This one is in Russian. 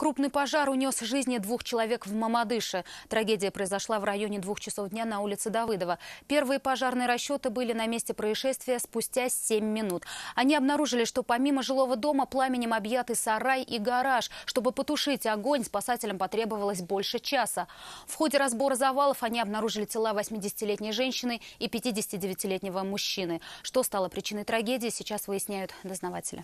Крупный пожар унес жизни двух человек в Мамадыше. Трагедия произошла в районе двух часов дня на улице Давыдова. Первые пожарные расчеты были на месте происшествия спустя 7 минут. Они обнаружили, что помимо жилого дома пламенем объяты сарай и гараж. Чтобы потушить огонь, спасателям потребовалось больше часа. В ходе разбора завалов они обнаружили тела 80-летней женщины и 59-летнего мужчины. Что стало причиной трагедии, сейчас выясняют дознаватели.